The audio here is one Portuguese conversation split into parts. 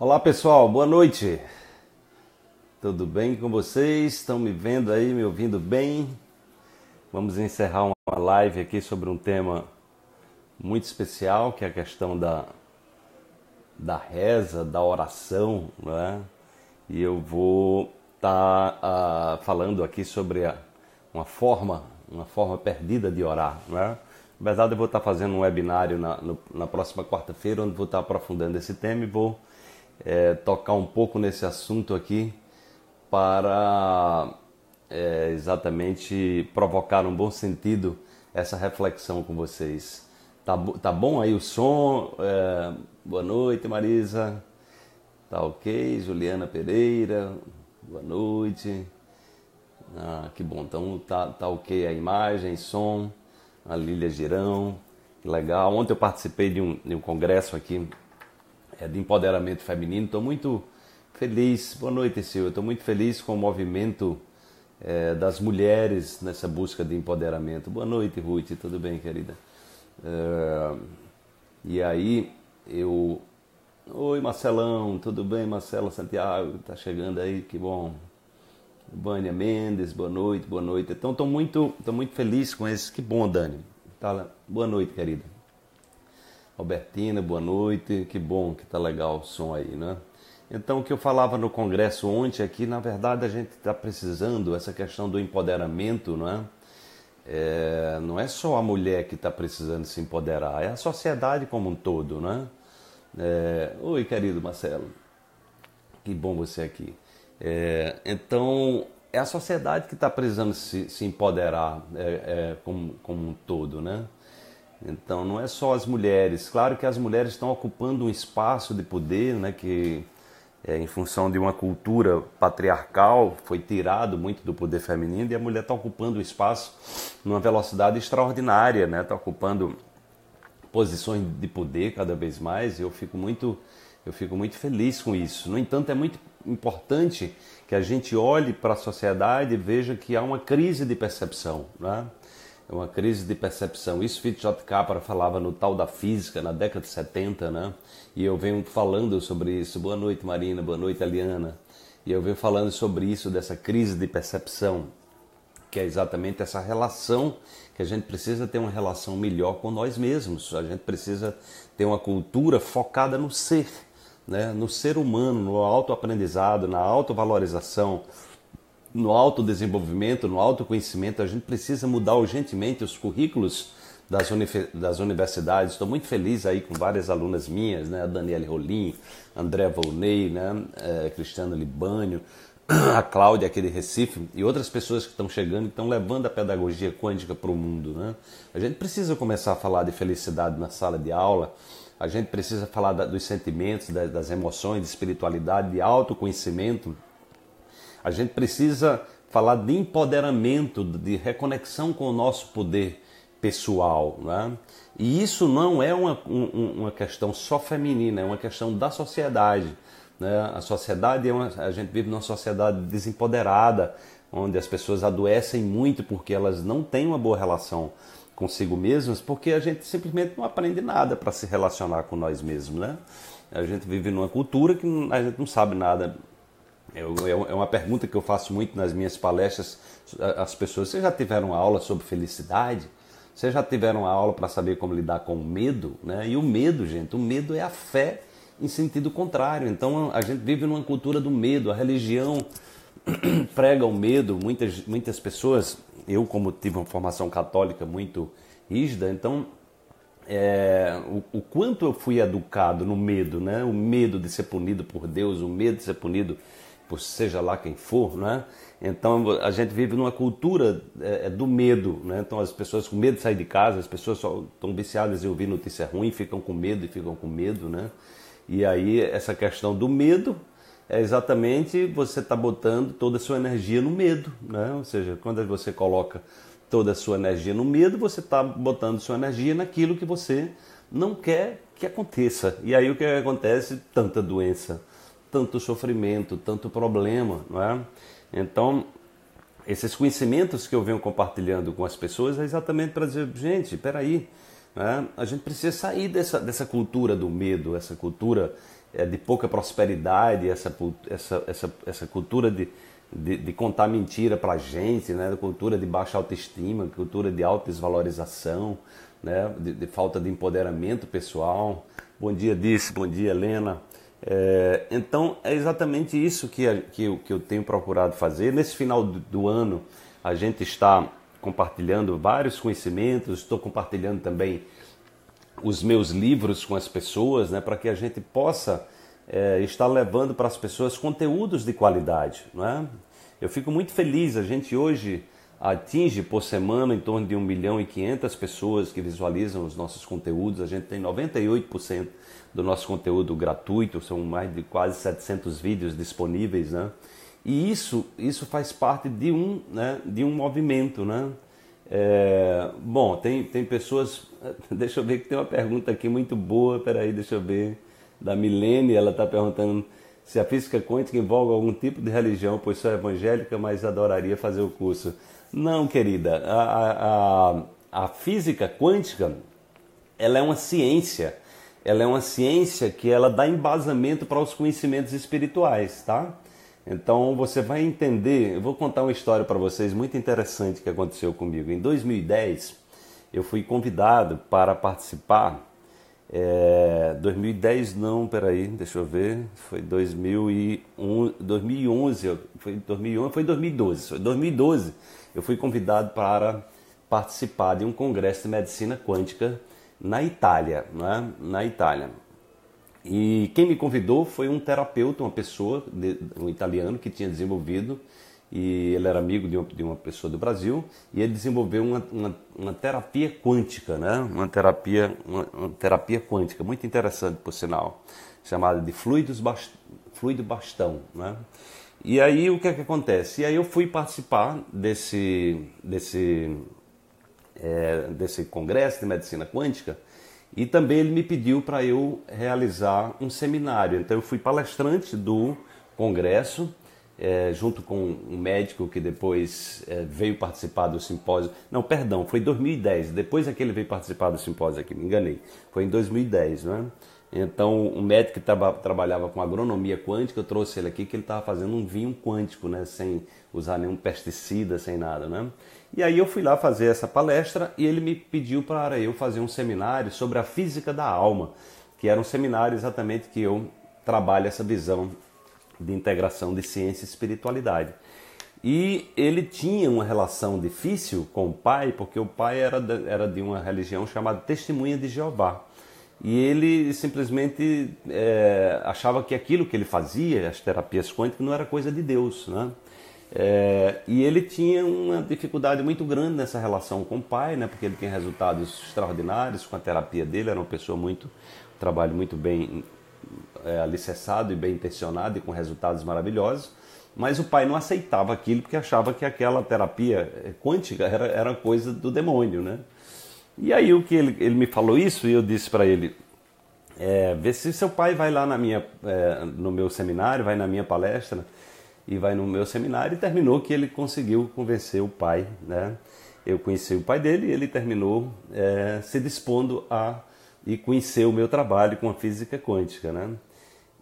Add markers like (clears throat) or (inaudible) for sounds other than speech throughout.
Olá pessoal, boa noite. Tudo bem com vocês? Estão me vendo aí, me ouvindo bem? Vamos encerrar uma live aqui sobre um tema muito especial, que é a questão da, da reza, da oração, né? E eu vou estar tá, uh, falando aqui sobre a, uma forma, uma forma perdida de orar, né? Na verdade, eu vou estar tá fazendo um webinário na, no, na próxima quarta-feira, onde vou estar tá aprofundando esse tema e vou é, tocar um pouco nesse assunto aqui para é, exatamente provocar um bom sentido essa reflexão com vocês. Tá, tá bom aí o som? É, boa noite, Marisa. Tá ok, Juliana Pereira. Boa noite. Ah, que bom, então tá, tá ok a imagem, som. A Lília Girão, legal. Ontem eu participei de um, de um congresso aqui é, de empoderamento feminino. Estou muito feliz. Boa noite, Silvia. Estou muito feliz com o movimento é, das mulheres nessa busca de empoderamento. Boa noite, Ruth. Tudo bem, querida? É, e aí, eu. Oi, Marcelão. Tudo bem, Marcela Santiago? Tá chegando aí, que bom. Vânia Mendes, boa noite, boa noite. Então, estou muito, tô muito feliz com esse. Que bom, Dani. Tá lá. Boa noite, querida. Albertina, boa noite. Que bom que tá legal o som aí, né? Então, o que eu falava no congresso ontem aqui, é na verdade a gente está precisando essa questão do empoderamento, não é? é não é só a mulher que está precisando se empoderar, é a sociedade como um todo, né? É... Oi, querido Marcelo, que bom você aqui. É... Então, é a sociedade que está precisando se, se empoderar é, é, como, como um todo, né? Então não é só as mulheres. Claro que as mulheres estão ocupando um espaço de poder, né, que é, em função de uma cultura patriarcal foi tirado muito do poder feminino e a mulher está ocupando o espaço numa velocidade extraordinária, né? Está ocupando posições de poder cada vez mais. E eu fico muito eu fico muito feliz com isso. No entanto, é muito importante que a gente olhe para a sociedade e veja que há uma crise de percepção, né? é uma crise de percepção. Isso Fitchot Capra falava no tal da física na década de 70, né? E eu venho falando sobre isso. Boa noite, Marina. Boa noite, Aliana. E eu venho falando sobre isso, dessa crise de percepção, que é exatamente essa relação que a gente precisa ter uma relação melhor com nós mesmos. A gente precisa ter uma cultura focada no ser, né? no ser humano, no autoaprendizado, na autovalorização, no autodesenvolvimento, no autoconhecimento, a gente precisa mudar urgentemente os currículos das, uni das universidades. Estou muito feliz aí com várias alunas minhas, né? a Daniele Rolim, André Volney, né? É, Cristiano Libânio, a Cláudia, aqui de Recife, e outras pessoas que estão chegando, e estão levando a pedagogia quântica para o mundo. Né? A gente precisa começar a falar de felicidade na sala de aula, a gente precisa falar da, dos sentimentos, da, das emoções, de espiritualidade, de autoconhecimento, a gente precisa falar de empoderamento, de reconexão com o nosso poder pessoal. Né? E isso não é uma, uma questão só feminina, é uma questão da sociedade. Né? A sociedade é uma, a gente vive numa sociedade desempoderada, onde as pessoas adoecem muito porque elas não têm uma boa relação consigo mesmas, porque a gente simplesmente não aprende nada para se relacionar com nós mesmos, né? A gente vive numa cultura que a gente não sabe nada eu, eu, é, é uma pergunta que eu faço muito nas minhas palestras às pessoas. Vocês já tiveram aula sobre felicidade? Vocês já tiveram aula para saber como lidar com o medo? Né? E o medo, gente, o medo é a fé em sentido contrário. Então a gente vive numa cultura do medo, a religião (clears throat) prega o medo. Muitas, muitas pessoas, eu como tive uma formação católica muito rígida, então é, o, o, quanto eu fui educado no medo, né? o medo de ser punido por Deus, o medo de ser punido por seja lá quem for, né? Então a gente vive numa cultura é, é, do medo, né? Então as pessoas com medo de sair de casa, as pessoas só estão viciadas em ouvir notícia ruim, ficam com medo e ficam com medo, né? E aí essa questão do medo é exatamente você está botando toda a sua energia no medo, né? Ou seja, quando você coloca toda a sua energia no medo, você está botando sua energia naquilo que você não quer que aconteça. E aí o que acontece? Tanta doença, tanto sofrimento, tanto problema, não é? Então, esses conhecimentos que eu venho compartilhando com as pessoas é exatamente para dizer, gente, peraí, né? a gente precisa sair dessa, dessa cultura do medo, essa cultura é, de pouca prosperidade, essa, essa, essa, essa cultura de, de, de contar mentira para a gente, né? cultura de baixa autoestima, cultura de autodesvalorização, né? de, de falta de empoderamento pessoal. Bom dia, Disse, bom dia, Helena. É, então é exatamente isso que, que, eu, que eu tenho procurado fazer. Nesse final do, do ano, a gente está compartilhando vários conhecimentos, estou compartilhando também os meus livros com as pessoas, né, para que a gente possa é, estar levando para as pessoas conteúdos de qualidade. é? Eu fico muito feliz, a gente hoje atinge por semana em torno de 1 milhão e 500 pessoas que visualizam os nossos conteúdos, a gente tem 98% do nosso conteúdo gratuito, são mais de quase 700 vídeos disponíveis, né? E isso, isso faz parte de um, né, de um movimento, né? É, bom, tem, tem pessoas. (laughs) Deixa eu ver que tem uma pergunta aqui muito boa. Peraí, deixa eu ver. Da Milene, ela está perguntando se a física quântica envolve algum tipo de religião, pois sou evangélica, mas adoraria fazer o curso. Não, querida. A, a, a física quântica ela é uma ciência ela é uma ciência que ela dá embasamento para os conhecimentos espirituais, tá? Então você vai entender. Eu vou contar uma história para vocês muito interessante que aconteceu comigo. Em 2010, eu fui convidado para participar. É, eh, 2010 não, peraí, deixa eu ver. Foi 2001, 2011, foi 2011, foi 2012. Foi 2012 eu fui convidado para participar de um congresso de medicina quântica na Itália, né? na Itália. E quem me convidou foi um terapeuta, uma pessoa, um italiano que tinha desenvolvido, e ele era amigo de uma, de uma pessoa do Brasil, e ele desenvolveu uma, uma, uma terapia quântica, né? uma, terapia, uma, terapia quântica, muito interessante por sinal, chamada de fluidos bast... fluido bastão. Né? E aí o que é que acontece? E aí eu fui participar desse, desse é, desse congresso de medicina quântica e também ele me pediu para eu realizar um seminário. Então eu fui palestrante do congresso é, junto com um médico que depois é, veio participar do simpósio. Não, perdão, foi em 2010. Depois é que ele veio participar do simpósio aqui, me enganei. Foi em 2010, não é? Então, um médico que traba, trabalhava com agronomia quântica, eu trouxe ele aqui que ele estava fazendo um vinho quântico, né, sem usar nenhum pesticida, sem nada, né? E aí eu fui lá fazer essa palestra e ele me pediu para eu fazer um seminário sobre a física da alma, que era um seminário exatamente que eu trabalho essa visão de integração de ciência e espiritualidade. E ele tinha uma relação difícil com o pai, porque o pai era de, era de uma religião chamada Testemunha de Jeová e ele simplesmente é, achava que aquilo que ele fazia, as terapias quânticas, não era coisa de Deus, né? É, e ele tinha uma dificuldade muito grande nessa relação com o pai, né? Porque ele tinha resultados extraordinários com a terapia dele, era uma pessoa muito, um trabalho muito bem é, alicerçado e bem intencionado e com resultados maravilhosos. Mas o pai não aceitava aquilo porque achava que aquela terapia é, quântica era, era coisa do demônio, né? E aí o que ele, ele me falou isso e eu disse para ele, é, vê se seu pai vai lá na minha, é, no meu seminário, vai na minha palestra e vai no meu seminário e terminou que ele conseguiu convencer o pai, né? Eu conheci o pai dele e ele terminou é, se dispondo a e conhecer o meu trabalho com a física quântica, né?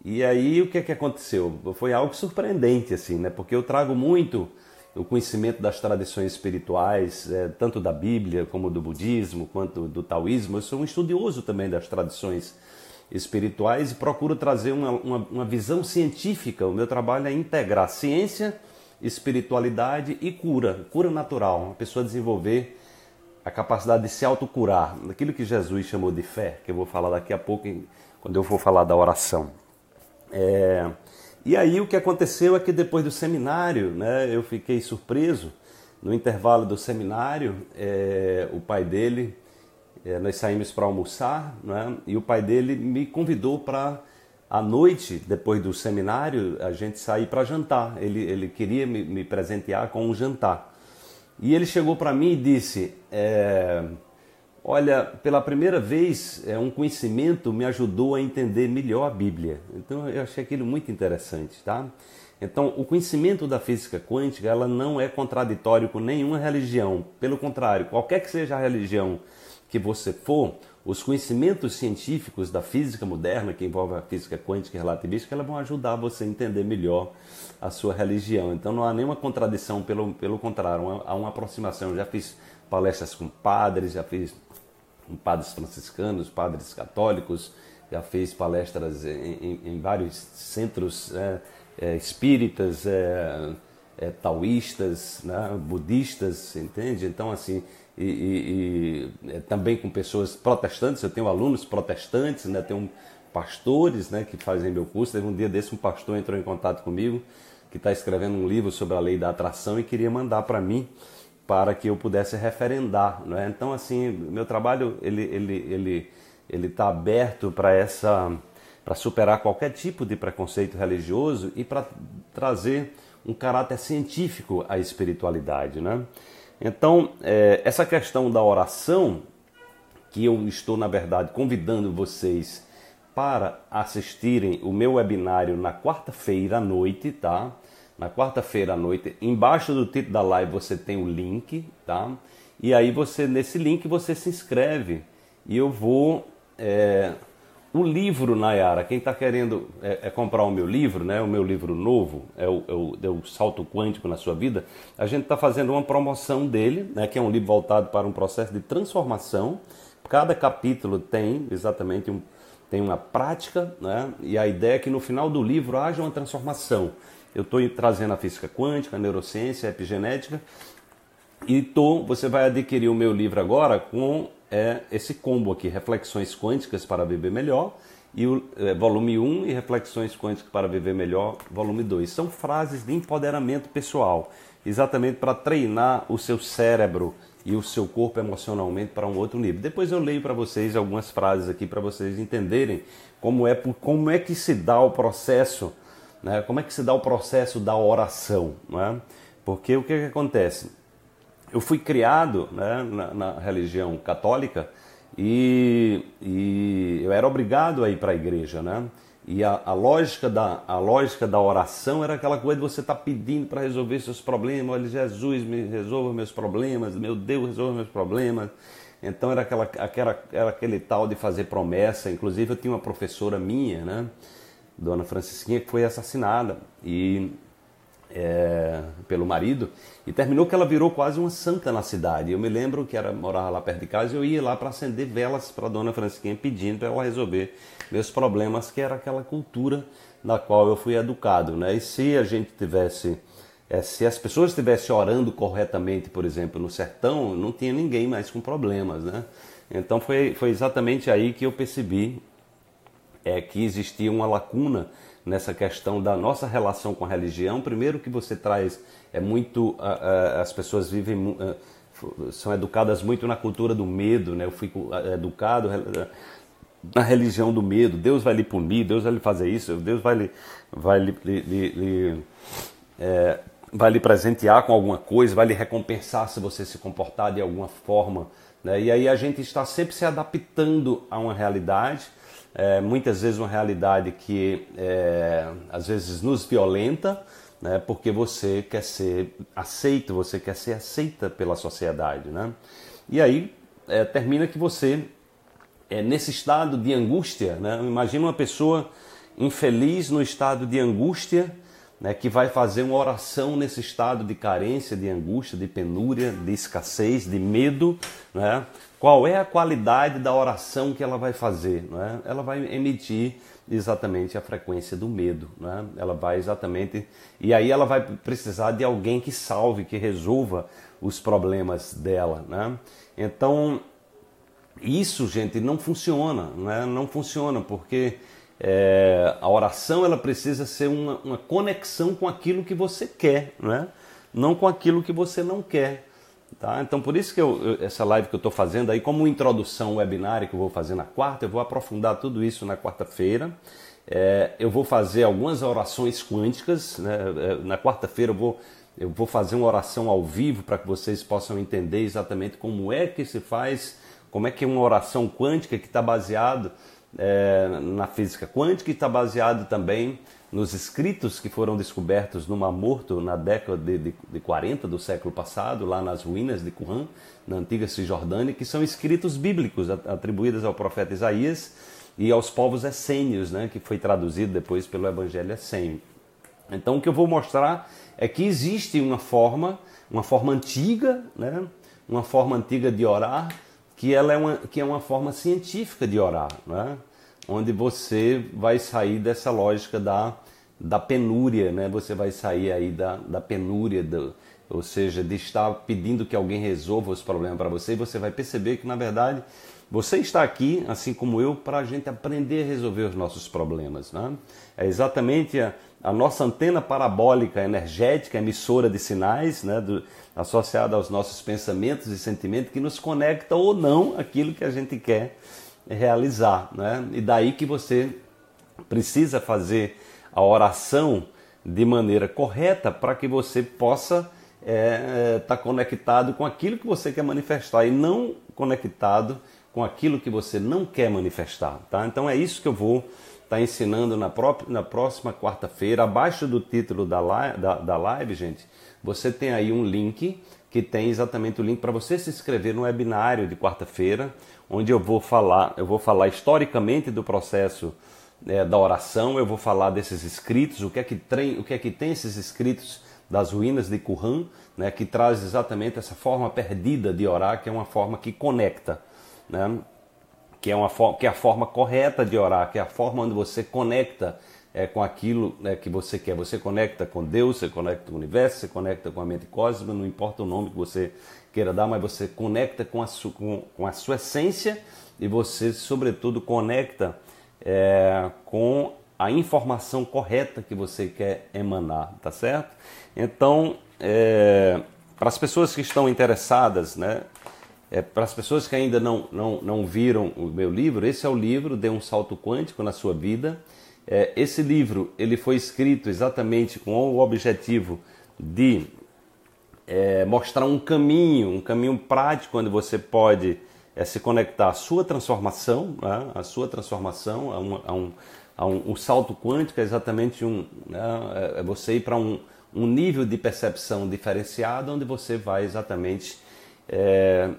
E aí o que é que aconteceu? Foi algo surpreendente assim, né? Porque eu trago muito o conhecimento das tradições espirituais, é, tanto da Bíblia como do budismo, quanto do taoísmo. Eu sou um estudioso também das tradições espirituais e procuro trazer uma, uma, uma visão científica. O meu trabalho é integrar ciência, espiritualidade e cura, cura natural. Uma pessoa desenvolver a capacidade de se autocurar, aquilo que Jesus chamou de fé, que eu vou falar daqui a pouco quando eu for falar da oração. É, e aí o que aconteceu é que depois do seminário, né, eu fiquei surpreso. No intervalo do seminário, é, o pai dele, é, nós saímos para almoçar, né, e o pai dele me convidou para à noite, depois do seminário, a gente sair para jantar. Ele, ele queria me, me, presentear com um jantar. E ele chegou para mim e disse: é, Olha, pela primeira vez, é, um conhecimento me ajudou a entender melhor a Bíblia. Então, eu achei aquilo muito interessante, tá? Então, o conhecimento da física quântica, ela não é contraditório com nenhuma religião. Pelo contrário, qualquer que seja a religião que você for, os conhecimentos científicos da física moderna, que envolve a física quântica e relativística, elas vão ajudar você a entender melhor a sua religião. Então não há nenhuma contradição, pelo, pelo contrário, há uma, aproximação. Eu já fiz palestras com padres, já fiz padres franciscanos, padres católicos, já fez palestras em, em, vários centros né, é, espíritas, é, é, taoístas, né, budistas, entende? Então, assim, e, e, e, é, também com pessoas protestantes, eu tenho alunos protestantes, né, tenho pastores né, que fazem meu curso. Teve um dia desse, um pastor entrou em contato comigo que está escrevendo um livro sobre a lei da atração e queria mandar para mim para que eu pudesse referendar. Né? Então, assim, meu trabalho ele ele ele ele está aberto para essa para superar qualquer tipo de preconceito religioso e para trazer um caráter científico à espiritualidade, né? Então, é, essa questão da oração, que eu estou, na verdade, convidando vocês para assistirem o meu webinário na quarta-feira à noite, tá? na quarta-feira à noite. Embaixo do título da live você tem o link, tá? E aí você nesse link você se inscreve e eu vou é, o livro Nayara. Quem está querendo é, é, comprar o meu livro, né? O meu livro novo é o, é o, é o salto quântico na sua vida. A gente está fazendo uma promoção dele, né? Que é um livro voltado para um processo de transformação. Cada capítulo tem exatamente um tem uma prática, né? E a ideia é que no final do livro haja uma transformação. Eu estou trazendo a física quântica, a neurociência, a epigenética. E então, tô, você vai adquirir o meu livro agora com é, esse combo aqui, Reflexões Quânticas para Viver Melhor, e o, é, volume 1 e Reflexões Quânticas para Viver Melhor, volume 2. São frases de empoderamento pessoal, exatamente para treinar o seu cérebro e o seu corpo emocionalmente para um outro nível. Depois eu leio para vocês algumas frases aqui para vocês entenderem como é, como é que se dá o processo né? Como é que se dá o processo da oração? Né? Porque o que, é que acontece? Eu fui criado né, na, na religião católica e, e, eu era obrigado a ir para a igreja, né? E a, a, lógica da, a lógica da oração era aquela coisa de você estar tá pedindo para resolver seus problemas. Olha, Jesus, me resolva meus problemas. Meu Deus, resolva meus problemas. Então era, aquela, aquela, era aquele tal de fazer promessa. Inclusive, eu tinha uma professora minha, né? Dona Francisquinha, que foi assassinada e é, pelo marido e terminou que ela virou quase uma santa na cidade. Eu me lembro que era morava lá perto de casa e eu ia lá para acender velas para Dona Francisquinha pedindo para ela resolver meus problemas, que era aquela cultura na qual eu fui educado, né? E se a gente tivesse é, se as pessoas estivessem orando corretamente, por exemplo, no sertão, não tinha ninguém mais com problemas, né? Então foi, foi exatamente aí que eu percebi é que existia uma lacuna nessa questão da nossa relação com a religião. Primeiro que você traz é muito as pessoas vivem eh, são educadas muito na cultura do medo, né? Eu fui eh, educado eh, na religião do medo. Deus vai lhe punir, Deus vai lhe fazer isso, Deus vai lhe vai lhe, lhe, lhe é, vai lhe presentear com alguma coisa, vai lhe recompensar se você se comportar de alguma forma. Né? E aí a gente está sempre se adaptando a uma realidade é, muitas vezes uma realidade que é, às vezes nos violenta, né, porque você quer ser aceito, você quer ser aceita pela sociedade. Né? E aí é, termina que você, é, nesse estado de angústia, né? imagina uma pessoa infeliz no estado de angústia né, que vai fazer uma oração nesse estado de carência, de angústia, de penúria, de escassez, de medo, né? Qual é a qualidade da oração que ela vai fazer? Né? Ela vai emitir exatamente a frequência do medo, né? Ela vai exatamente e aí ela vai precisar de alguém que salve, que resolva os problemas dela, né? Então isso, gente, não funciona, né? Não funciona porque é, a oração ela precisa ser uma, uma, conexão com aquilo que você quer, né? não com aquilo que você não quer. Tá? Então por isso que eu, essa live que eu estou fazendo aí, como introdução webinária que eu vou fazer na quarta, eu vou aprofundar tudo isso na quarta-feira. É, eu vou fazer algumas orações quânticas. Né? É, na quarta-feira eu vou, eu vou fazer uma oração ao vivo para que vocês possam entender exatamente como é que se faz, como é que é uma oração quântica que está baseado é, na física quântica e está baseado também nos escritos que foram descobertos no Mar Morto na década de, de, de 40 do século passado, lá nas ruínas de Qumran, na antiga Cisjordânia, que são escritos bíblicos atribuídos ao profeta Isaías e aos povos essênios, né, que foi traduzido depois pelo Evangelho Essênio. Então, o que eu vou mostrar é que existe uma forma, uma forma antiga, né, uma forma antiga de orar, que, ela é, uma, que é uma forma científica de orar. Né? onde você vai sair dessa lógica da, da penúria, né? Você vai sair aí da, da penúria, do, ou seja, de estar pedindo que alguém resolva os problemas para você, e você vai perceber que, na verdade, você está aqui, assim como eu, para a gente aprender a resolver os nossos problemas, né? É exatamente a, a nossa antena parabólica energética, emissora de sinais, né? Do, associada aos nossos pensamentos e sentimentos, que nos conecta ou não aquilo que a gente quer realizar. Né? E daí que você precisa fazer a oração de maneira correta para que você possa estar é, é, tá conectado com aquilo que você quer manifestar e não conectado com aquilo que você não quer manifestar. Tá? Então é isso que eu vou estar tá ensinando na, própria, na próxima quarta-feira. Abaixo do título da live, da, da live, gente, você tem aí um link que tem exatamente o link para você se inscrever no webinário de quarta-feira, onde eu vou falar, eu vou falar historicamente do processo é, da oração, eu vou falar desses escritos, o que é que, tem, o que, é que tem esses escritos das ruínas de Qumran, né, que traz exatamente essa forma perdida de orar, que é uma forma que conecta, né, que, é uma que é a forma correta de orar, que é a forma onde você conecta é, com aquilo né, que você quer. Você conecta com Deus, você conecta com o universo, você conecta com a mente cósmica, não importa o nome que você queira dar, mas você conecta com a, su, com, com a sua essência e você, sobretudo, conecta é, com a informação correta que você quer emanar, tá certo? Então, é, para as pessoas que estão interessadas, né? É, para as pessoas que ainda não, não, não viram o meu livro, esse é o livro Dê um Salto Quântico na Sua Vida. É, esse livro ele foi escrito exatamente com o objetivo de é, mostrar um caminho, um caminho prático onde você pode é, se conectar à sua transformação, né? à sua transformação, a um, a um, a um, um salto quântico é exatamente um, né? É, é você ir para um, um nível de percepção diferenciado onde você vai exatamente é,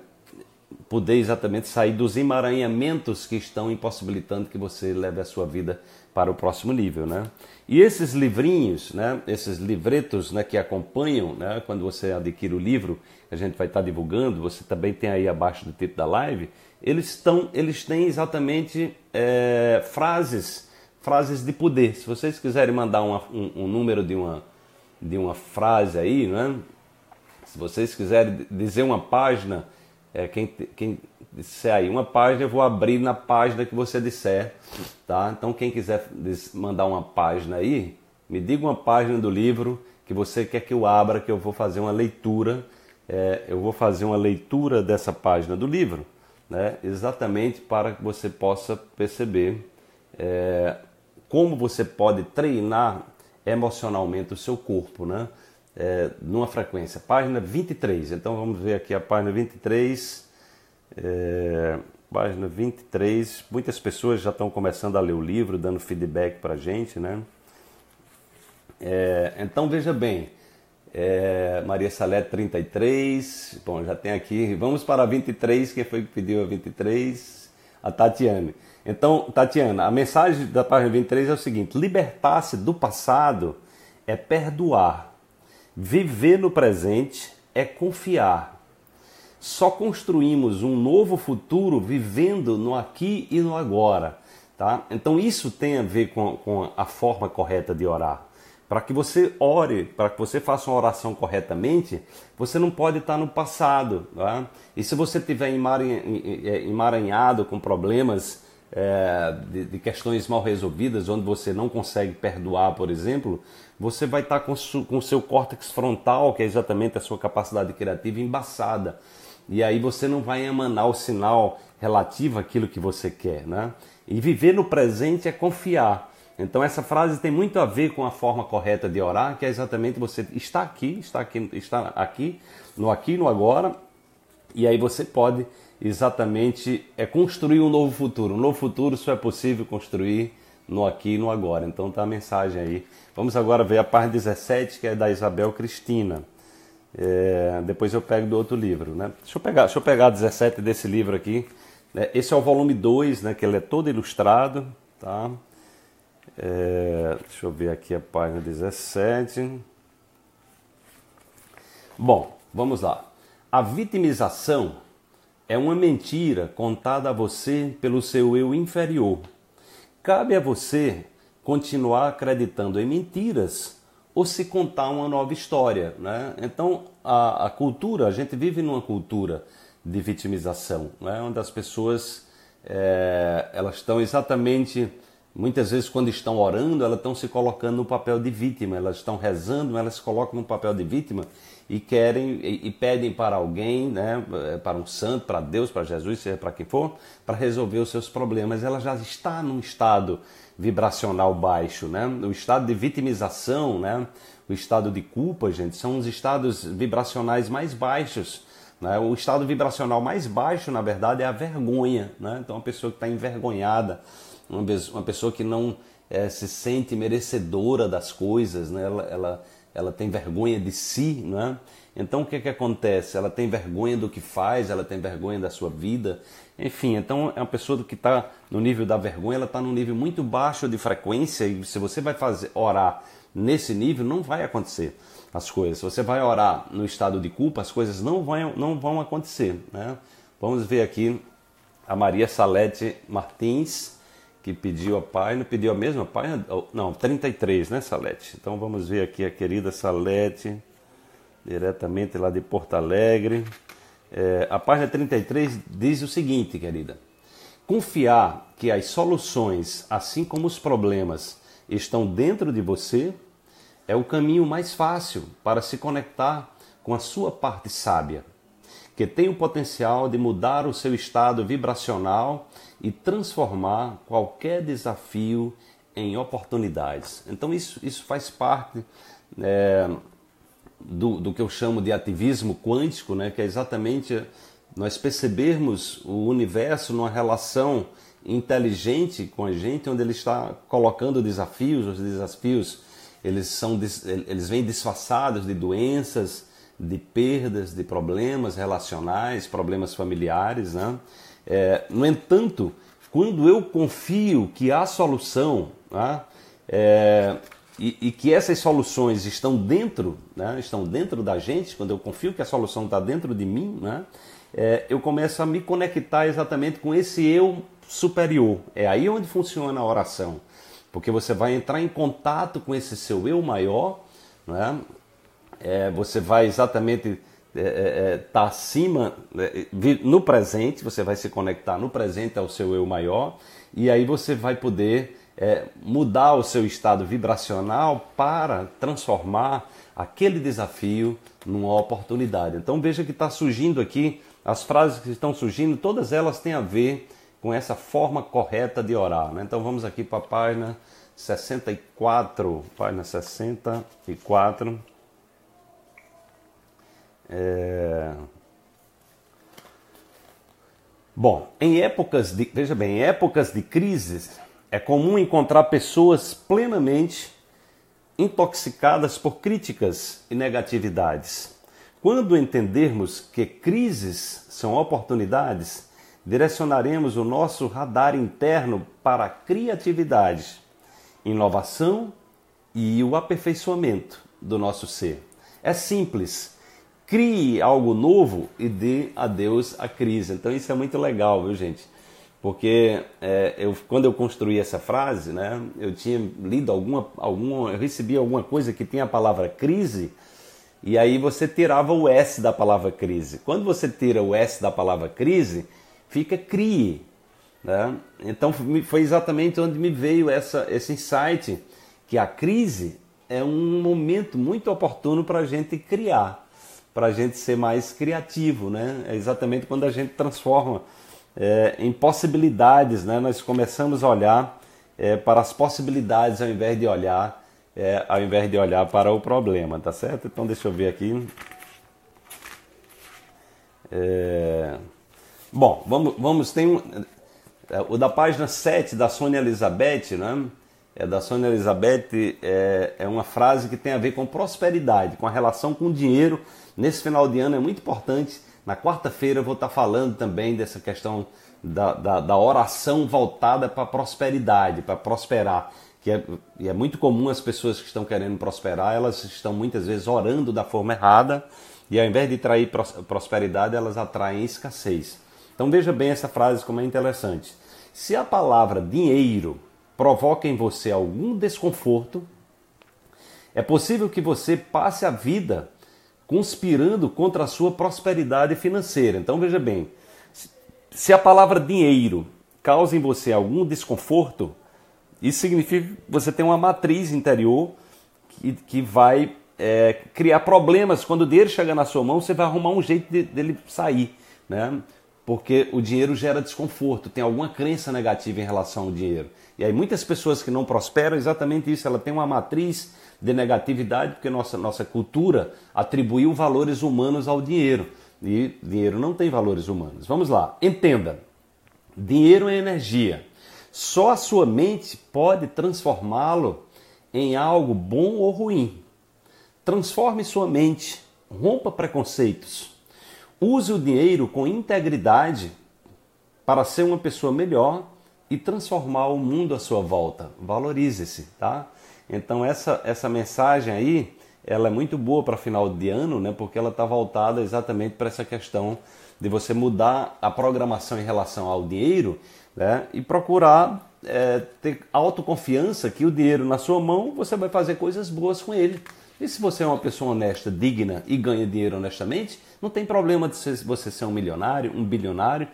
poder exatamente sair dos emaranhamentos que estão impossibilitando que você leve a sua vida para o próximo nível, né? E esses livrinhos, né, esses livretos né, que acompanham, né, quando você adquire o livro, a gente vai estar divulgando, você também tem aí abaixo do título da live, eles, estão, eles têm exatamente é, frases, frases de poder. Se vocês quiserem mandar uma, um, um, número de uma, de uma frase aí, né, se vocês quiserem dizer uma página, é, quem, quem disser aí uma página, eu vou abrir na página que você disser, tá? Então quem quiser mandar uma página aí, me diga uma página do livro que você quer que eu abra, que eu vou fazer uma leitura, é, eu vou fazer uma leitura dessa página do livro, né? Exatamente para que você possa perceber é, como você pode treinar emocionalmente o seu corpo, né? É, numa frequência, página 23. Então vamos ver aqui a página 23. É, página 23. Muitas pessoas já estão começando a ler o livro, dando feedback para a gente, né? É, então veja bem, é, Maria Salé 33, bom, já tem aqui, vamos para a 23, quem foi que pediu a 23? A Tatiane. Então, Tatiana, a mensagem da página 23 é o seguinte: libertar-se do passado é perdoar, viver no presente é confiar, só construímos um novo futuro vivendo no aqui e no agora. Tá? Então isso tem a ver com, com a forma correta de orar. Para que você ore, para que você faça uma oração corretamente, você não pode estar no passado. Tá? E se você estiver é, é, emaranhado com problemas é, de, de, questões mal resolvidas, onde você não consegue perdoar, por exemplo, você vai estar com, o seu córtex frontal, que é exatamente a sua capacidade criativa, embaçada. E aí você não vai emanar o sinal relativo àquilo que você quer, né? E viver no presente é confiar. Então essa frase tem muito a ver com a forma correta de orar, que é exatamente você está aqui, está aqui, está aqui, no aqui, no agora, e aí você pode exatamente é construir um novo futuro. Um novo futuro só é possível construir no aqui e no agora. Então tá a mensagem aí. Vamos agora ver a parte 17, que é da Isabel Cristina. É, depois eu pego do outro livro, né? Deixa eu pegar, deixa eu pegar 17 desse livro aqui. Né? Esse é o volume 2, né? Que ele é todo ilustrado, tá? É, deixa eu ver aqui a página 17. Bom, vamos lá. A vitimização é uma mentira contada a você pelo seu eu inferior. Cabe a você continuar acreditando em mentiras ou se contar uma nova história. Né? Então, a, a cultura, a gente vive numa cultura de vitimização, né? onde as pessoas é, elas estão exatamente, muitas vezes quando estão orando, elas estão se colocando no papel de vítima, elas estão rezando, elas se colocam no papel de vítima e querem e, e pedem para alguém, né, para um santo, para Deus, para Jesus, seja para quem for, para resolver os seus problemas. Ela já está num estado vibracional baixo, né? O estado de vitimização, né? O estado de culpa, gente, são os estados vibracionais mais baixos. Né? O estado vibracional mais baixo, na verdade, é a vergonha, né? Então, uma pessoa que está envergonhada, uma pessoa que não é, se sente merecedora das coisas, né? ela, ela ela tem vergonha de si, né? Então o que, é que acontece? Ela tem vergonha do que faz, ela tem vergonha da sua vida, enfim. Então é uma pessoa que está no nível da vergonha, ela está num nível muito baixo de frequência e se você vai fazer orar nesse nível, não vai acontecer as coisas. Se você vai orar no estado de culpa, as coisas não vão, não vão acontecer, né? Vamos ver aqui a Maria Salete Martins que pediu a página, pediu a mesma página? Não, 33, né, Salete? Então vamos ver aqui a querida Salete, diretamente lá de Porto Alegre. É, a página 33 diz o seguinte, querida: Confiar que as soluções, assim como os problemas, estão dentro de você é o caminho mais fácil para se conectar com a sua parte sábia que tem o potencial de mudar o seu estado vibracional e transformar qualquer desafio em oportunidades. Então, isso, isso faz parte é, do, do que eu chamo de ativismo quântico, né, que é exatamente nós percebermos o universo numa relação inteligente com a gente, onde ele está colocando desafios, os desafios eles, são, eles vêm disfarçados de doenças, de perdas, de problemas relacionais, problemas familiares. Né? É, no entanto, quando eu confio que há solução né? é, e, e, que essas soluções estão dentro, né? estão dentro da gente, quando eu confio que a solução está dentro de mim, né? é, eu começo a me conectar exatamente com esse eu superior. É aí onde funciona a oração, porque você vai entrar em contato com esse seu eu maior, né? é, você vai exatamente estar é, é, é, tá acima, né, no presente, você vai se conectar no presente ao é seu eu maior, e aí você vai poder mudar o seu estado vibracional para transformar aquele desafio numa oportunidade. Então veja que está surgindo aqui, as frases que estão surgindo, todas elas têm a ver com essa forma correta de orar. Né? Então vamos aqui para a página 64, página 64. É... Bom, em épocas de, veja bem, em épocas de crises é comum encontrar pessoas plenamente intoxicadas por críticas e negatividades. Quando entendermos que crises são oportunidades, direcionaremos o nosso radar interno para a criatividade, inovação e o aperfeiçoamento do nosso ser. É simples, crie algo novo e dê adeus à crise. Então isso é muito legal, viu gente? Porque é, eu, quando eu construí essa frase, né, eu tinha lido alguma, alguma, eu recebi alguma coisa que tem a palavra crise, e aí você tirava o S da palavra crise. Quando você tira o S da palavra crise, fica crie. Né? Então foi exatamente onde me veio essa, esse insight que a crise é um momento muito oportuno para a gente criar para a gente ser mais criativo, né? É exatamente quando a gente transforma é, em possibilidades, né? Nós começamos a olhar é, para as possibilidades ao invés de olhar é, ao invés de olhar para o problema, tá certo? Então deixa eu ver aqui. É... Bom, vamos, vamos tem um, é, o da página 7 da Sônia Elizabeth, né? é, da Sônia Elizabeth é, é uma frase que tem a ver com prosperidade, com a relação com o dinheiro. Nesse final de ano é muito importante. Na quarta-feira eu vou estar falando também dessa questão da, da, da oração voltada para a prosperidade, para prosperar. Que é, e é muito comum as pessoas que estão querendo prosperar, elas estão muitas vezes orando da forma errada e ao invés de trair prosperidade, elas atraem escassez. Então veja bem essa frase como é interessante. Se a palavra dinheiro provoca em você algum desconforto, é possível que você passe a vida conspirando contra a sua prosperidade financeira. Então veja bem, se a palavra dinheiro causa em você algum desconforto, isso significa que você tem uma matriz interior que, que vai é, criar problemas. Quando o dinheiro chegar na sua mão, você vai arrumar um jeito de, dele sair. Né? porque o dinheiro gera desconforto, tem alguma crença negativa em relação ao dinheiro. E aí muitas pessoas que não prosperam, exatamente isso, ela tem uma matriz de negatividade, porque nossa, nossa cultura atribuiu valores humanos ao dinheiro. E dinheiro não tem valores humanos. Vamos lá, entenda. Dinheiro é energia. Só a sua mente pode transformá-lo em algo bom ou ruim. Transforme sua mente, rompa preconceitos Use o dinheiro com integridade para ser uma pessoa melhor e transformar o mundo à sua volta. Valorize-se, tá? Então essa essa mensagem aí, ela é muito boa para final de ano, né? Porque ela está voltada exatamente para essa questão de você mudar a programação em relação ao dinheiro, né? E procurar é, ter autoconfiança que o dinheiro na sua mão você vai fazer coisas boas com ele. E se você é uma pessoa honesta, digna e ganha dinheiro honestamente, não tem problema de você ser um milionário, um bilionário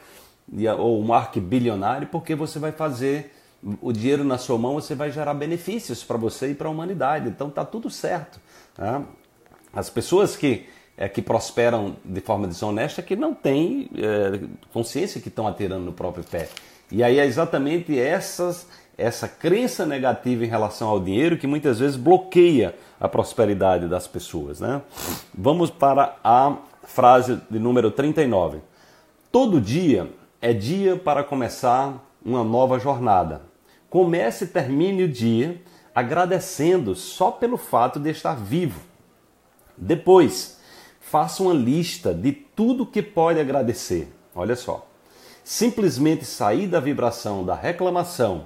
ou um arquibilionário, porque você vai fazer o dinheiro na sua mão, você vai gerar benefícios para você e para a humanidade. Então tá tudo certo. Né? As pessoas que é, que prosperam de forma desonesta que não têm é, consciência que estão atirando no próprio pé. E aí é exatamente essas essa crença negativa em relação ao dinheiro que muitas vezes bloqueia a prosperidade das pessoas. Né? Vamos para a frase de número 39. Todo dia é dia para começar uma nova jornada. Comece e termine o dia agradecendo só pelo fato de estar vivo. Depois, faça uma lista de tudo que pode agradecer. Olha só. Simplesmente sair da vibração da reclamação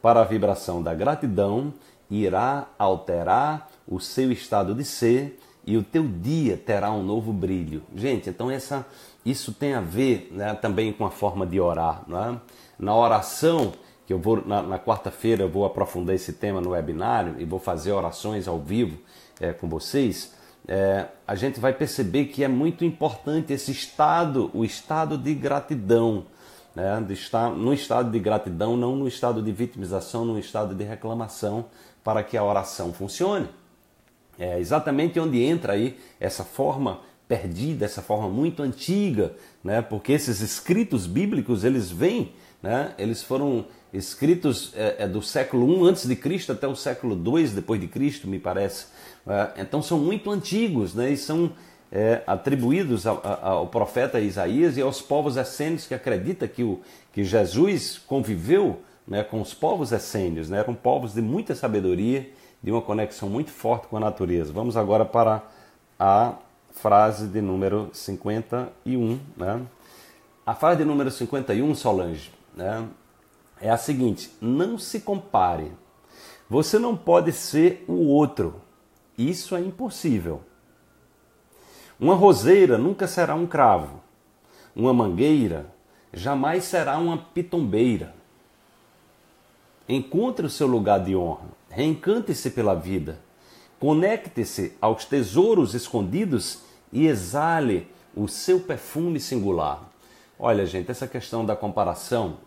para a vibração da gratidão irá alterar o seu estado de ser e o teu dia terá um novo brilho. Gente, então essa, isso tem a ver né, também com a forma de orar. Né? Na oração, que eu vou na, na quarta-feira eu vou aprofundar esse tema no webinário e vou fazer orações ao vivo é, com vocês. É, a gente vai perceber que é muito importante esse estado, o estado de gratidão né, de estar no estado de gratidão, não no estado de vitimização, no estado de reclamação, para que a oração funcione. É exatamente onde entra aí essa forma perdida, essa forma muito antiga, né, porque esses escritos bíblicos eles vêm, né, eles foram escritos é, é do século I antes de Cristo até o século II depois de Cristo, me parece. É, então são muito antigos, né, e são é, atribuídos ao, ao, profeta Isaías e aos povos essênios que acredita que, o, que Jesus conviveu né, com os povos essênios. Né? Eram povos de muita sabedoria, de uma conexão muito forte com a natureza. Vamos agora para a frase de número 51. Né? A frase de número 51, Solange, né, é a seguinte: não se compare. Você não pode ser o outro. Isso é impossível. Uma roseira nunca será um cravo. Uma mangueira jamais será uma pitombeira. Encontre o seu lugar de honra. Reencante-se pela vida. Conecte-se aos tesouros escondidos e exale o seu perfume singular. Olha, gente, essa questão da comparação,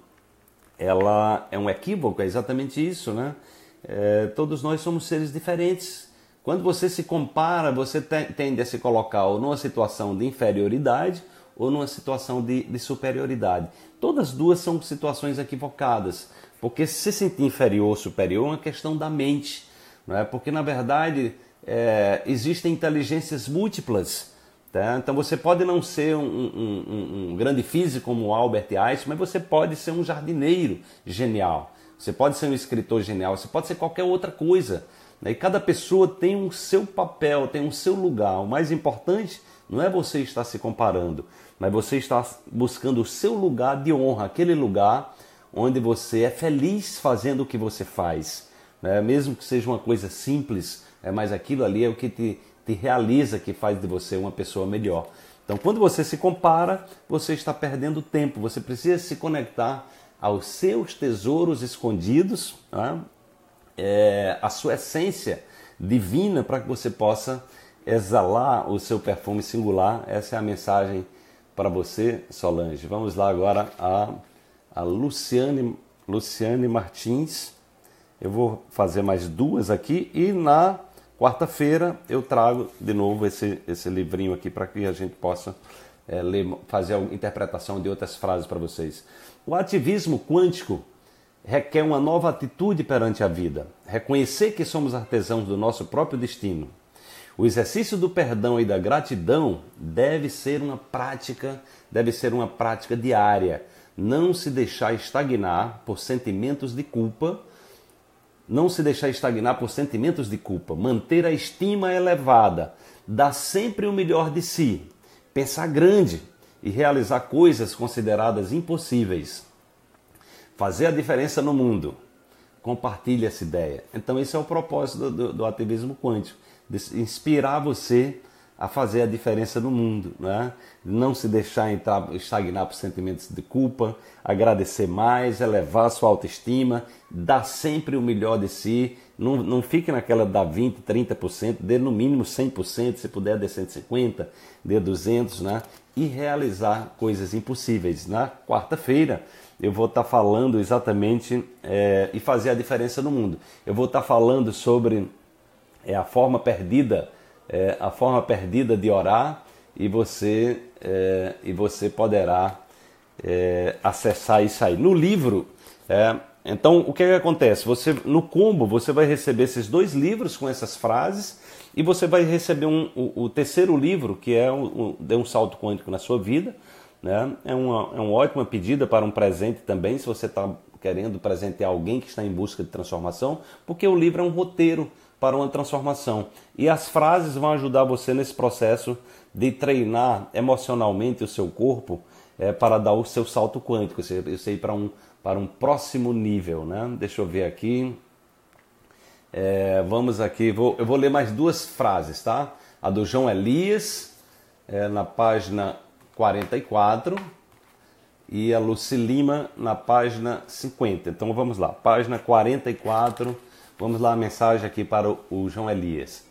ela é um equívoco, é exatamente isso, né? É, todos nós somos seres diferentes. Quando você se compara, você tende a se colocar ou numa situação de inferioridade ou numa situação de, de superioridade. Todas duas são situações equivocadas, porque se sentir inferior ou superior é uma questão da mente, não é? Porque na verdade é, existem inteligências múltiplas. Tá? Então você pode não ser um, um, um, um grande físico como Albert Einstein, mas você pode ser um jardineiro genial. Você pode ser um escritor genial, você pode ser qualquer outra coisa. Né? E cada pessoa tem um seu papel, tem um seu lugar. O mais importante não é você estar se comparando, mas você está buscando o seu lugar de honra, aquele lugar onde você é feliz fazendo o que você faz. Né? Mesmo que seja uma coisa simples, é, mas aquilo ali é o que te, te realiza, que faz de você uma pessoa melhor. Então, quando você se compara, você está perdendo tempo. Você precisa se conectar aos seus tesouros escondidos, né? é, a sua essência divina para que você possa exalar o seu perfume singular. Essa é a mensagem para você, Solange. Vamos lá agora a, a Luciane, Luciane Martins. Eu vou fazer mais duas aqui e na quarta-feira eu trago de novo esse, esse livrinho aqui para que a gente possa é, ler, fazer a interpretação de outras frases para vocês. O ativismo quântico requer uma nova atitude perante a vida, reconhecer que somos artesãos do nosso próprio destino. O exercício do perdão e da gratidão deve ser uma prática, deve ser uma prática diária. Não se deixar estagnar por sentimentos de culpa, não se deixar estagnar por sentimentos de culpa, manter a estima elevada, dar sempre o melhor de si, pensar grande e realizar coisas consideradas impossíveis fazer a diferença no mundo. Compartilhe essa ideia. Então, esse é o propósito do, do, ativismo quântico: inspirar você a fazer a diferença no mundo, né? não se deixar entrar, estagnar por sentimentos de culpa, agradecer mais, elevar sua autoestima, dar sempre o melhor de si, não, não fique naquela da 20%, 30%, dê no mínimo 100%, se puder dê 150%, dê 200%, né? e realizar coisas impossíveis. Na quarta-feira eu vou estar falando exatamente é, e fazer a diferença no mundo. Eu vou estar falando sobre é, a forma perdida, é, a forma perdida de orar e você e você poderá acessar isso aí. No livro, então o que, é que acontece? Você no combo você vai receber esses dois livros com essas frases e você vai receber um, o, o, terceiro livro, que é o, o Dê um Salto Quântico na Sua Vida. Né? É, uma, é uma ótima pedida para um presente também, se você está querendo presentear alguém que está em busca de transformação, porque o livro é um roteiro para uma transformação. E as frases vão ajudar você nesse processo de treinar emocionalmente o seu corpo é, para dar o seu salto quântico, ou você ir para um, para um próximo nível. Né? Deixa eu ver aqui. É, vamos aqui, vou, eu vou ler mais duas frases, tá? A do João Elias, é, na página 44, e a Lucy Lima, na página 50. Então vamos lá, página 44, vamos lá a mensagem aqui para o, o João Elias.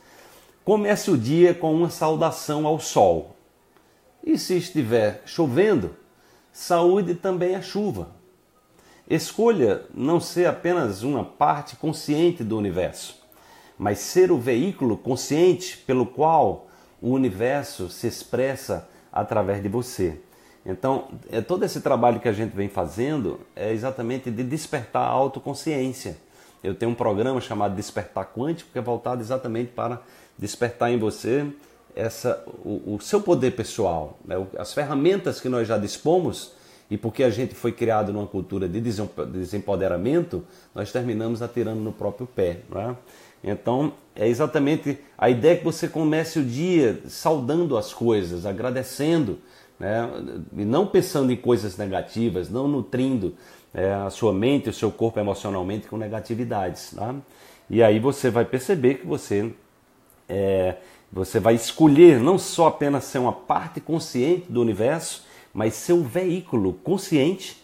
Comece o dia com uma saudação ao sol. E se estiver chovendo, saúde também a chuva Escolha não ser apenas uma parte consciente do universo, mas ser o veículo consciente pelo qual o universo se expressa através de você. Então, é todo esse trabalho que a gente vem fazendo é exatamente de despertar a autoconsciência. Eu tenho um programa chamado Despertar Quântico que é voltado exatamente para despertar em você essa, o, o seu poder pessoal, né? as ferramentas que nós já dispomos e porque a gente foi criado numa cultura de desempoderamento, nós terminamos atirando no próprio pé. Né? Então, é exatamente a ideia que você comece o dia saudando as coisas, agradecendo, né? e não pensando em coisas negativas, não nutrindo é, a sua mente, o seu corpo emocionalmente com negatividades. Né? E aí você vai perceber que você é, você vai escolher não só apenas ser uma parte consciente do universo, mas seu veículo consciente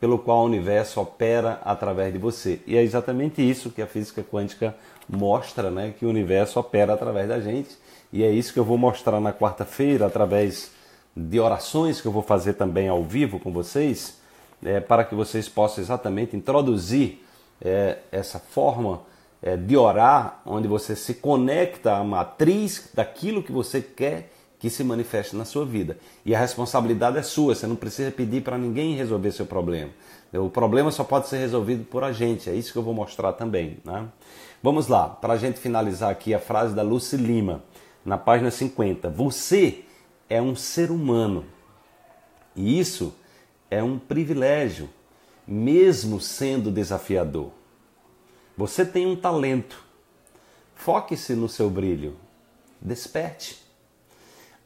pelo qual o universo opera através de você. E é exatamente isso que a física quântica mostra, né, que o universo opera através da gente. E é isso que eu vou mostrar na quarta-feira através de orações que eu vou fazer também ao vivo com vocês, é, para que vocês possam exatamente introduzir é, essa forma é, de orar, onde você se conecta à matriz daquilo que você quer que se manifeste na sua vida. E a responsabilidade é sua, você não precisa pedir para ninguém resolver seu problema. O problema só pode ser resolvido por a gente, é isso que eu vou mostrar também. Né? Vamos lá, para a gente finalizar aqui a frase da Lucy Lima, na página 50. Você é um ser humano e isso é um privilégio, mesmo sendo desafiador. Você tem um talento. Foque-se no seu brilho. Desperte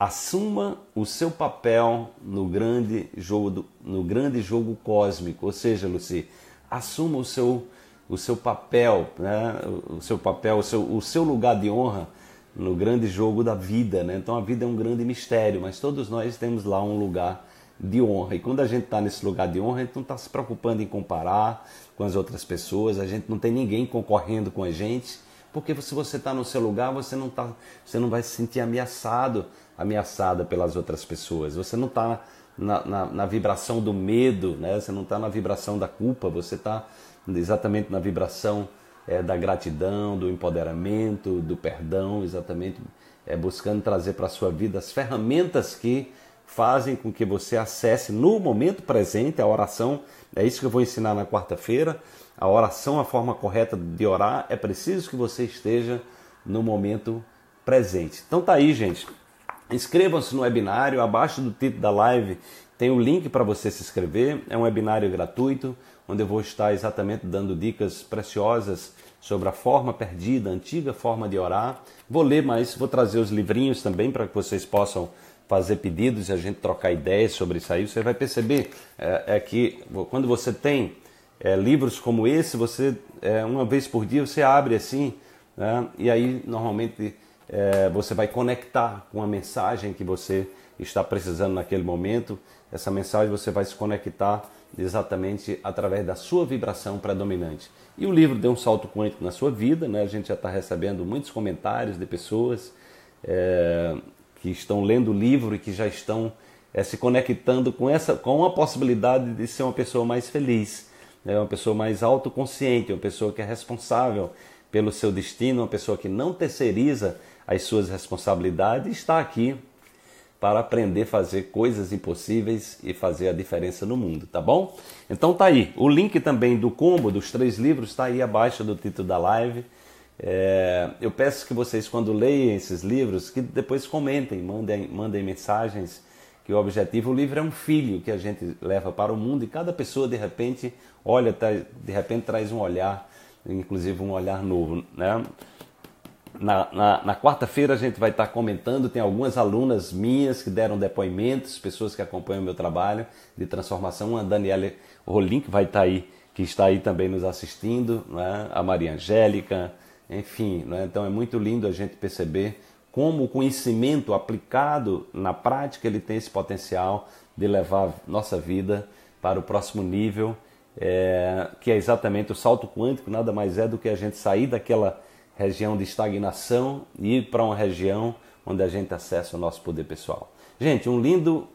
assuma o seu papel no grande jogo, no grande jogo cósmico. Ou seja, Luci, assuma o seu, o seu papel, né? o seu papel, o seu, o seu lugar de honra no grande jogo da vida. Né? Então a vida é um grande mistério, mas todos nós temos lá um lugar de honra. E quando a gente está nesse lugar de honra, a gente não está se preocupando em comparar com as outras pessoas, a gente não tem ninguém concorrendo com a gente porque se você está no seu lugar, você não, tá, você não vai se sentir ameaçado, ameaçada pelas outras pessoas. Você não está na, na, na, vibração do medo, né? você não está na vibração da culpa, você está exatamente na vibração é, da gratidão, do empoderamento, do perdão, exatamente é, buscando trazer para a sua vida as ferramentas que fazem com que você acesse no momento presente a oração. É isso que eu vou ensinar na quarta-feira. A oração, a forma correta de orar, é preciso que você esteja no momento presente. Então tá aí, gente. Inscrevam-se no webinário, abaixo do título da live tem o link para você se inscrever. É um webinário gratuito, onde eu vou estar exatamente dando dicas preciosas sobre a forma perdida, a antiga forma de orar. Vou ler, mais vou trazer os livrinhos também para que vocês possam fazer pedidos e a gente trocar ideias sobre isso aí, você vai perceber é, é que quando você tem é, livros como esse, você é, uma vez por dia você abre assim né, e aí normalmente é, você vai conectar com a mensagem que você está precisando naquele momento. Essa mensagem você vai se conectar exatamente através da sua vibração predominante. E o livro deu um salto quântico na sua vida, né? A gente já está recebendo muitos comentários de pessoas é, que estão lendo o livro e que já estão é, se conectando com essa com a possibilidade de ser uma pessoa mais feliz, né? uma pessoa mais autoconsciente, uma pessoa que é responsável pelo seu destino, uma pessoa que não terceiriza as suas responsabilidades, está aqui para aprender a fazer coisas impossíveis e fazer a diferença no mundo, tá bom? Então tá aí. O link também do combo dos três livros está aí abaixo do título da live. É, eu peço que vocês, quando leem esses livros, que depois comentem, mandem, mandem mensagens, que o objetivo, o livro é um filho que a gente leva para o mundo e cada pessoa, de repente, olha, de repente traz um olhar, inclusive um olhar novo, né? Na, na, na quarta-feira a gente vai estar comentando. Tem algumas alunas minhas que deram depoimentos, pessoas que acompanham o meu trabalho de transformação. A Daniela Rolim, que vai estar aí, que está aí também nos assistindo, né? a Maria Angélica, enfim. Né? Então é muito lindo a gente perceber como o conhecimento aplicado na prática ele tem esse potencial de levar nossa vida para o próximo nível, é, que é exatamente o salto quântico, nada mais é do que a gente sair daquela região de estagnação e ir para uma região onde a gente acessa o nosso poder pessoal. Gente, um lindo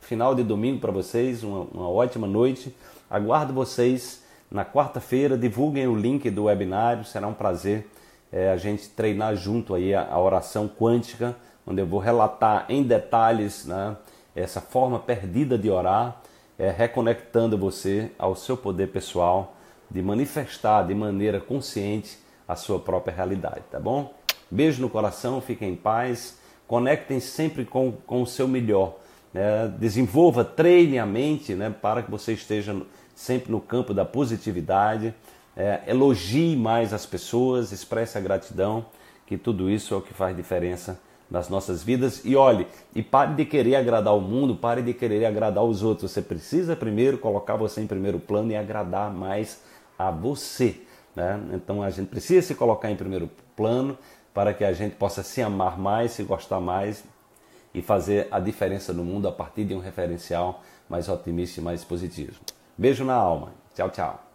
final de domingo para vocês, uma, uma ótima noite. Aguardo vocês na quarta-feira. Divulguem o link do webinário, será um prazer é, a gente treinar junto aí a, a, oração quântica, onde eu vou relatar em detalhes né, essa forma perdida de orar, é, reconectando você ao seu poder pessoal de manifestar de maneira consciente a sua própria realidade, tá bom? Beijo no coração, fiquem em paz, conectem sempre com, com o seu melhor, né? desenvolva, treine a mente né, para que você esteja sempre no campo da positividade. É, elogie mais as pessoas, expresse a gratidão, que tudo isso é o que faz diferença nas nossas vidas. E olhe, e pare de querer agradar o mundo, pare de querer agradar os outros. Você precisa primeiro colocar você em primeiro plano e agradar mais a você. Né? Então a gente precisa se colocar em primeiro plano para que a gente possa se amar mais, se gostar mais e fazer a diferença no mundo a partir de um referencial mais otimista e mais positivo. Beijo na alma. Tchau, tchau.